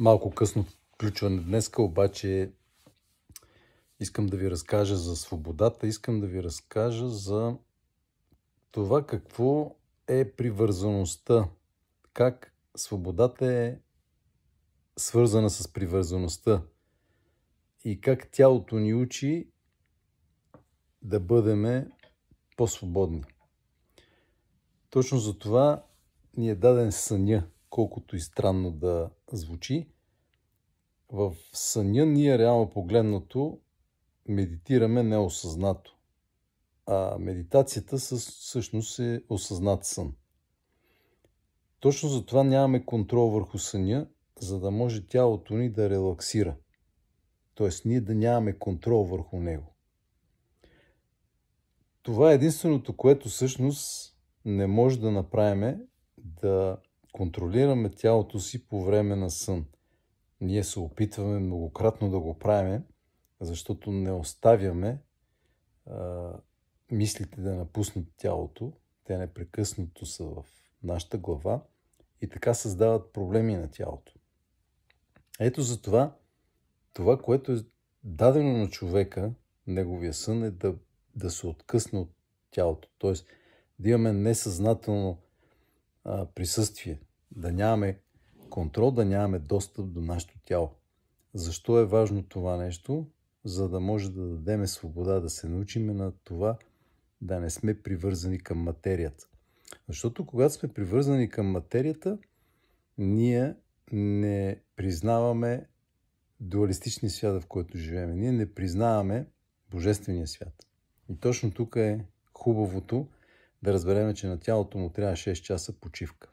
Малко късно включване днеска, обаче искам да ви разкажа за свободата, искам да ви разкажа за това какво е привързаността, как свободата е свързана с привързаността и как тялото ни учи да бъдем по-свободни. Точно за това ни е даден съня – колкото и странно да звучи, в съня ние реално погледнато медитираме неосъзнато. А медитацията всъщност е осъзнат сън. Точно затова нямаме контрол върху съня, за да може тялото ни да релаксира. Тоест ние да нямаме контрол върху него. Това е единственото, което всъщност не може да направим да контролираме тялото си по време на сън. Ние се опитваме многократно да го правиме, защото не оставяме а, мислите да напуснат тялото. Те непрекъснато са в нашата глава и така създават проблеми на тялото. Ето за това, това, което е дадено на човека, неговия сън е да, да се откъсне от тялото. Т.е. да имаме несъзнателно а, присъствие, да нямаме контрол, да нямаме достъп до нашето тяло. Защо е важно това нещо? За да може да дадеме свобода, да се научим на това да не сме привързани към материята. Защото когато сме привързани към материята, ние не признаваме дуалистичния свят, в който живеем. Ние не признаваме Божествения свят. И точно тук е хубавото да разбереме, че на тялото му трябва 6 часа почивка.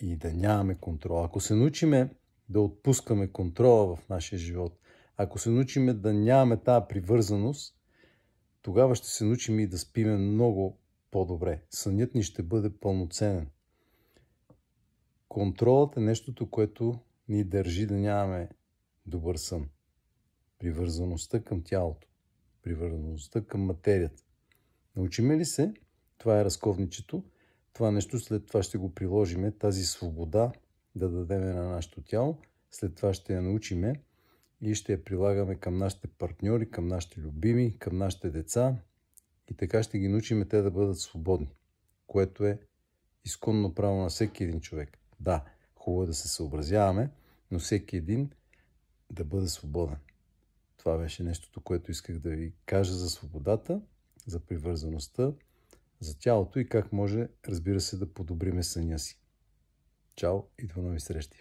И да нямаме контрол. Ако се научиме да отпускаме контрола в нашия живот, ако се научиме да нямаме тази привързаност, тогава ще се научим и да спиме много по-добре. Сънят ни ще бъде пълноценен. Контролът е нещото, което ни държи да нямаме добър сън. Привързаността към тялото, привързаността към материята. Научиме ли се това е разковничето. Това нещо след това ще го приложиме, тази свобода да дадем на нашето тяло. След това ще я научиме и ще я прилагаме към нашите партньори, към нашите любими, към нашите деца. И така ще ги научиме те да бъдат свободни, което е изконно право на всеки един човек. Да, хубаво е да се съобразяваме, но всеки един да бъде свободен. Това беше нещото, което исках да ви кажа за свободата, за привързаността, за тялото и как може, разбира се, да подобриме съня си. Чао и до нови срещи!